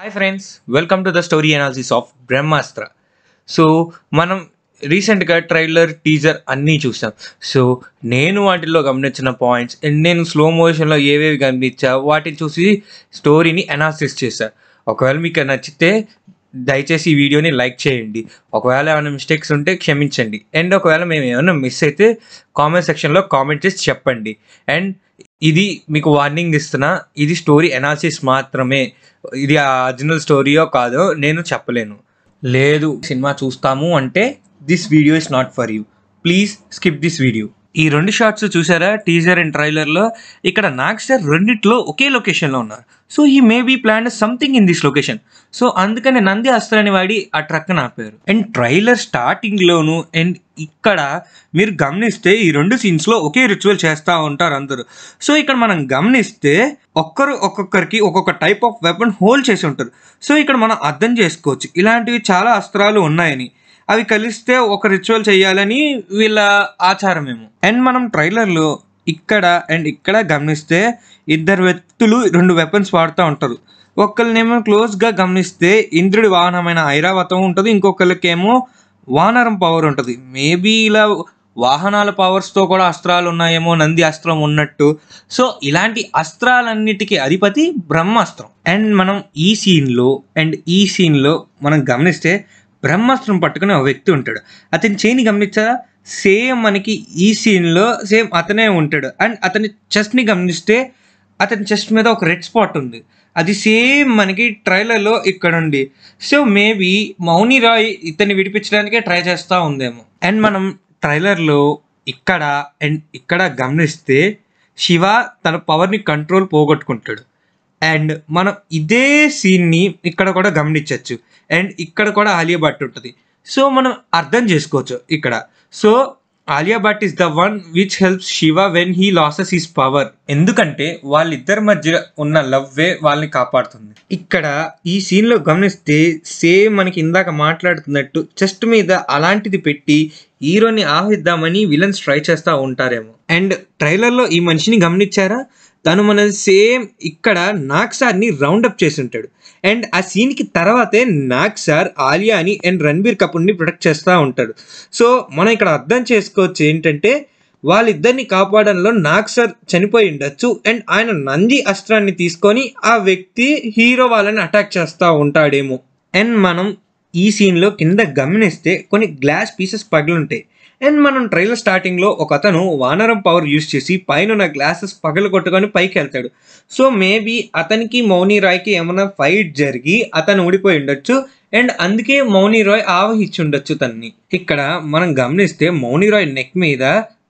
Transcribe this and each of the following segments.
hi friends welcome to the story analysis of Brahmastra so మనం రీసెంట్గా trailer teaser అన్నీ చూసాం సో నేను వాటిల్లో గమనించిన పాయింట్స్ అండ్ నేను స్లో మోషన్లో ఏవేవి గమనించా వాటిని చూసి స్టోరీని అనాలిసిస్ చేశా ఒకవేళ మీకు నచ్చితే దయచేసి ఈ వీడియోని లైక్ చేయండి ఒకవేళ ఏమైనా మిస్టేక్స్ ఉంటే క్షమించండి అండ్ ఒకవేళ మేము ఏమైనా మిస్ అయితే కామెంట్ సెక్షన్లో కామెంట్ చేసి చెప్పండి అండ్ ఇది మీకు వార్నింగ్ ఇస్తున్నా ఇది స్టోరీ ఎనాలిసిస్ మాత్రమే ఇది ఒరిజినల్ స్టోరీయో కాదో నేను చెప్పలేను లేదు సినిమా చూస్తాము అంటే this video is not for you please skip this video ఈ రెండు షార్ట్స్ చూసారా టీజర్ అండ్ ట్రైలర్లో ఇక్కడ నాగ్ రెండిట్లో ఒకే లొకేషన్లో ఉన్నారు సో ఈ maybe plan something in this location so అందుకనే నంది అస్త్రాన్ని వాడి ఆ ట్రక్ను ఆపారు అండ్ ట్రైలర్ స్టార్టింగ్లోను అండ్ ఇక్కడ మీరు గమనిస్తే ఈ రెండు సీన్స్లో ఒకే రిచువల్ చేస్తూ ఉంటారు అందరూ సో ఇక్కడ మనం గమనిస్తే ఒక్కరు ఒక్కొక్కరికి ఒక్కొక్క టైప్ ఆఫ్ వెపన్ హోల్డ్ చేసి ఉంటారు సో ఇక్కడ మనం అర్థం చేసుకోవచ్చు ఇలాంటివి చాలా అస్త్రాలు ఉన్నాయని అవి కలిస్తే ఒక రిచువల్ చేయాలని వీళ్ళ ఆచారం ఏమో అండ్ మనం ట్రైలర్లో ఇక్కడ అండ్ ఇక్కడ గమనిస్తే ఇద్దరు వ్యక్తులు రెండు వెపన్స్ వాడుతూ ఉంటారు ఒకళ్ళనేమో క్లోజ్గా గమనిస్తే ఇంద్రుడి వాహనమైన ఐరావతం ఉంటుంది ఇంకొకళ్ళకేమో వానరం పవర్ ఉంటుంది మేబీ ఇలా వాహనాల పవర్స్తో కూడా అస్త్రాలు ఉన్నాయేమో నంది అస్త్రం ఉన్నట్టు సో ఇలాంటి అస్త్రాలన్నిటికీ అధిపతి బ్రహ్మాస్త్రం అండ్ మనం ఈ సీన్లో అండ్ ఈ సీన్లో మనం గమనిస్తే బ్రహ్మాస్త్రం పట్టుకుని ఒక వ్యక్తి ఉంటాడు అతని చేయిని గమనించా సేమ్ మనకి ఈ సీన్లో సేమ్ అతనే ఉంటాడు అండ్ అతని చెస్ట్ని గమనిస్తే అతని చెస్ట్ మీద ఒక రెడ్ స్పాట్ ఉంది అది సేమ్ మనకి ట్రైలర్లో ఇక్కడ ఉంది సో మేబీ మౌని రాయ్ ఇతన్ని విడిపించడానికే ట్రై చేస్తూ ఉందేమో అండ్ మనం ట్రైలర్లో ఇక్కడ అండ్ ఇక్కడ గమనిస్తే శివ తన పవర్ని కంట్రోల్ పోగొట్టుకుంటాడు అండ్ మనం ఇదే సీన్ని ఇక్కడ కూడా గమనించవచ్చు అండ్ ఇక్కడ కూడా ఆలియా భట్ ఉంటుంది సో మనం అర్థం చేసుకోవచ్చు ఇక్కడ so Alia Bhatt is the one which helps Shiva when he loses his power ఎందుకంటే వాళ్ళిద్దరి మధ్య ఉన్న లవ్వే వాళ్ళని కాపాడుతుంది ఇక్కడ ఈ సీన్లో గమనిస్తే సేమ్ మనకి ఇందాక మాట్లాడుతున్నట్టు చెస్ట్ మీద అలాంటిది పెట్టి హీరోని ఆహిద్దామని విలన్స్ ట్రై చేస్తూ ఉంటారేమో అండ్ ట్రైలర్లో ఈ మనిషిని గమనించారా తను మన సేమ్ ఇక్కడ నాగ్ సార్ని రౌండప్ చేసి ఉంటాడు అండ్ ఆ సీన్కి తర్వాతే నాగ్ సార్ ఆలియాని అండ్ రణబీర్ కపూర్ని ప్రొటెక్ట్ చేస్తూ ఉంటాడు సో మనం ఇక్కడ అర్థం చేసుకోవచ్చు ఏంటంటే వాళ్ళిద్దరిని కాపాడంలో నాగ్ సార్ చనిపోయి ఉండొచ్చు అండ్ ఆయన నంది అస్త్రాన్ని తీసుకొని ఆ వ్యక్తి హీరో వాళ్ళని అటాక్ చేస్తూ ఉంటాడేమో అండ్ మనం ఈ సీన్లో కింద గమనిస్తే కొన్ని గ్లాస్ పీసెస్ పగిలుంటాయి అండ్ మనం ట్రైలర్ స్టార్టింగ్లో ఒక అతను వానరం పవర్ యూజ్ చేసి పైన ఉన్న గ్లాసెస్ పగలు కొట్టుకొని పైకి వెళ్తాడు సో మేబీ అతనికి మౌని రాయ్కి ఏమైనా ఫైట్ జరిగి అతను ఊడిపోయి ఉండొచ్చు అండ్ అందుకే మౌని రాయ్ ఆవహించి ఉండొచ్చు తనని ఇక్కడ మనం గమనిస్తే మౌని రాయ్ నెక్ మీద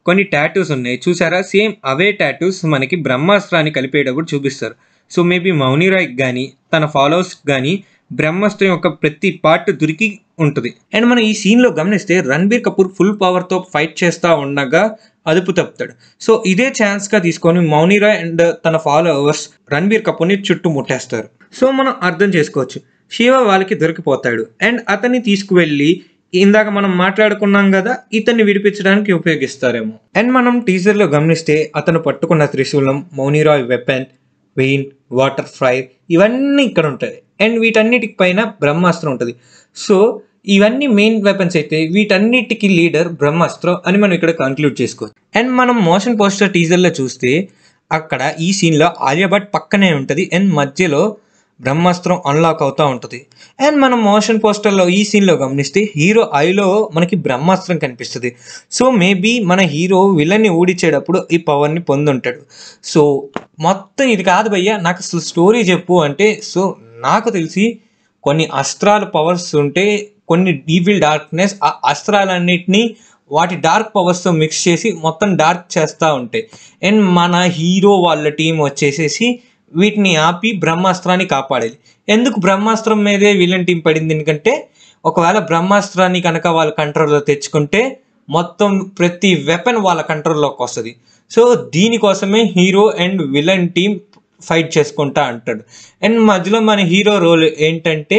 కొన్ని టాటూస్ ఉన్నాయి చూసారా సేమ్ అవే టాటూస్ మనకి బ్రహ్మాస్త్రాన్ని కలిపేటప్పుడు చూపిస్తారు సో మేబీ మౌని రాయ్ కానీ తన ఫాలోవర్స్ కానీ బ్రహ్మాస్త్రం యొక్క ప్రతి పార్ట్ దొరికి ఉంటుంది అండ్ మనం ఈ సీన్లో గమనిస్తే రణబీర్ కపూర్ ఫుల్ పవర్తో ఫైట్ చేస్తూ ఉండగా అదుపు తప్పుతాడు సో ఇదే ఛాన్స్గా తీసుకొని మౌనిరా అండ్ తన ఫాలోవర్స్ రణబీర్ కపూర్ని ముట్టేస్తారు సో మనం అర్థం చేసుకోవచ్చు శివ వాళ్ళకి దొరికిపోతాడు అండ్ అతన్ని తీసుకువెళ్ళి ఇందాక మనం మాట్లాడుకున్నాం కదా ఇతన్ని విడిపించడానికి ఉపయోగిస్తారేమో అండ్ మనం టీజర్లో గమనిస్తే అతను పట్టుకున్న త్రిశూలం మౌనిరాయ్ వెపన్ వెయిన్ వాటర్ ఫ్రై ఇవన్నీ ఇక్కడ ఉంటాయి అండ్ పైన బ్రహ్మాస్త్రం ఉంటుంది సో ఇవన్నీ మెయిన్ వెపన్స్ అయితే వీటన్నిటికీ లీడర్ బ్రహ్మాస్త్రం అని మనం ఇక్కడ కన్క్లూడ్ చేసుకోవచ్చు అండ్ మనం మోషన్ పోస్టర్ టీజర్లో చూస్తే అక్కడ ఈ సీన్లో ఆలియా భట్ పక్కనే ఉంటుంది అండ్ మధ్యలో బ్రహ్మాస్త్రం అన్లాక్ అవుతూ ఉంటుంది అండ్ మనం మోషన్ పోస్టర్లో ఈ సీన్లో గమనిస్తే హీరో ఐలో మనకి బ్రహ్మాస్త్రం కనిపిస్తుంది సో మేబీ మన హీరో విలన్ని ఊడిచ్చేటప్పుడు ఈ పవర్ని పొందుంటాడు సో మొత్తం ఇది కాదు భయ్య నాకు అసలు స్టోరీ చెప్పు అంటే సో నాకు తెలిసి కొన్ని అస్త్రాలు పవర్స్ ఉంటే కొన్ని ఈవిల్ డార్క్నెస్ ఆ అస్త్రాలన్నింటినీ వాటి డార్క్ పవర్స్తో మిక్స్ చేసి మొత్తం డార్క్ చేస్తూ ఉంటాయి అండ్ మన హీరో వాళ్ళ టీం వచ్చేసేసి వీటిని ఆపి బ్రహ్మాస్త్రాన్ని కాపాడేది ఎందుకు బ్రహ్మాస్త్రం మీదే విలన్ టీం పడింది ఎందుకంటే ఒకవేళ బ్రహ్మాస్త్రాన్ని కనుక వాళ్ళ కంట్రోల్లో తెచ్చుకుంటే మొత్తం ప్రతి వెపన్ వాళ్ళ కంట్రోల్లోకి వస్తుంది సో దీనికోసమే hero and villain team fight చేసుకుంటా అంటాడు అండ్ మధ్యలో మన హీరో రోల్ ఏంటంటే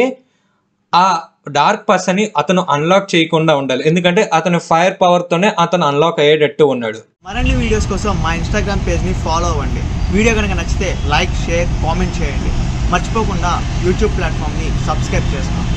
ఆ డార్క్ అని అతను అన్లాక్ చేయకుండా ఉండాలి ఎందుకంటే అతని ఫైర్ పవర్తోనే అతను అన్లాక్ అయ్యేటట్టు ఉన్నాడు మరిన్ని వీడియోస్ కోసం మా ఇన్స్టాగ్రామ్ పేజ్ని ఫాలో అవ్వండి వీడియో కనుక నచ్చితే లైక్ షేర్ కామెంట్ చేయండి మర్చిపోకుండా యూట్యూబ్ ప్లాట్ఫామ్ని సబ్స్క్రైబ్ చేసుకోండి